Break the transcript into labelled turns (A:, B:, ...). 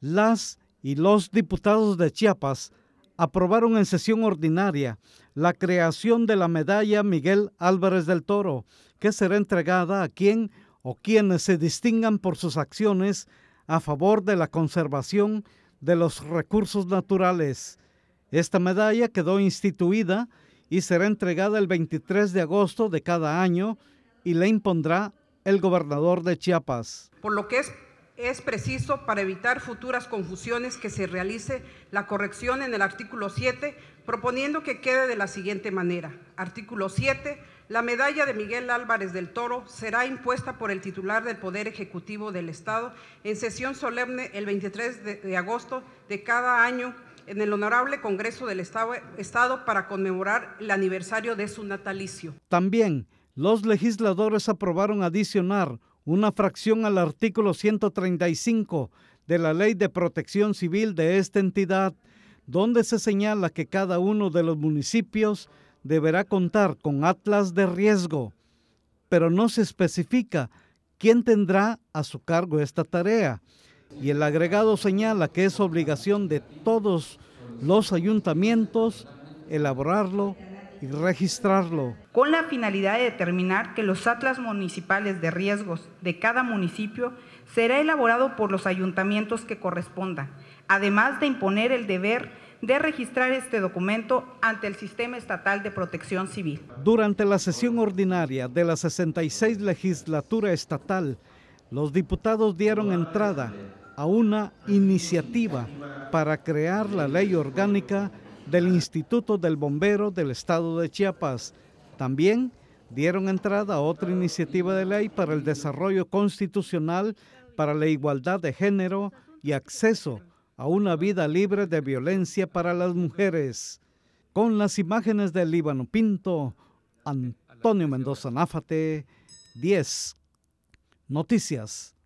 A: las y los diputados de Chiapas aprobaron en sesión ordinaria la creación de la medalla Miguel Álvarez del Toro, que será entregada a quien o quienes se distingan por sus acciones a favor de la conservación de los recursos naturales. Esta medalla quedó instituida y será entregada el 23 de agosto de cada año y la impondrá el gobernador de Chiapas.
B: Por lo que es es preciso para evitar futuras confusiones que se realice la corrección en el artículo 7, proponiendo que quede de la siguiente manera. Artículo 7. La medalla de Miguel Álvarez del Toro será impuesta por el titular del Poder Ejecutivo del Estado en sesión solemne el 23 de, agosto de cada año en el Honorable Congreso del Estado para conmemorar el aniversario de su natalicio.
A: También los legisladores aprobaron adicionar una fracción al artículo 135 de la Ley de Protección Civil de esta entidad, donde se señala que cada uno de los municipios deberá contar con atlas de riesgo, pero no se especifica quién tendrá a su cargo esta tarea. Y el agregado señala que es obligación de todos los ayuntamientos elaborarlo registrarlo.
C: Con la finalidad de determinar que los atlas municipales de riesgos de cada municipio será elaborado por los ayuntamientos que correspondan, además de imponer el deber de registrar este documento ante el Sistema Estatal de Protección Civil.
A: Durante la sesión ordinaria de la 66 legislatura estatal, los diputados dieron entrada a una iniciativa para crear la ley orgánica del Instituto del Bombero del Estado de Chiapas. También dieron entrada a otra iniciativa de ley para el desarrollo constitucional para la igualdad de género y acceso a una vida libre de violencia para las mujeres. Con las imágenes del Líbano Pinto, Antonio Mendoza Náfate, 10 Noticias.